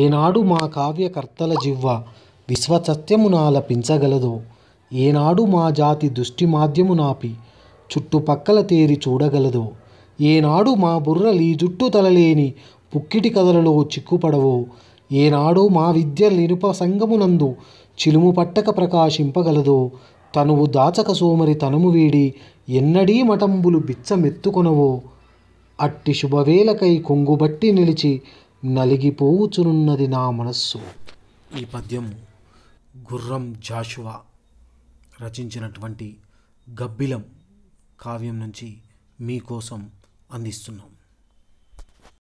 ఏనాడు మా కావ్యకర్తల జివ్వ విశ్వసత్యమునాలపించగలదో ఏనాడు మా జాతి దృష్టి మాధ్యము నాపి చుట్టుపక్కల తేరి చూడగలదో ఏనాడు మా బుర్రలి జుట్టు తలలేని పుక్కిటి కథలలో చిక్కుపడవో ఏనాడు మా విద్య నిరుప సంగమునందు చిలుము పట్టక ప్రకాశింపగలదో తనువు దాచక సోమరి తనుము వీడి ఎన్నడీ మఠంబులు బిచ్చమెత్తుకొనవో అట్టి శుభవేలకై కొంగుబట్టి నిలిచి నలిగిపోవుచునున్నది నా మనస్సు ఈ పద్యం గుర్రం జాషువా రచించినటువంటి గబ్బిలం కావ్యం నుంచి మీకోసం అందిస్తున్నాం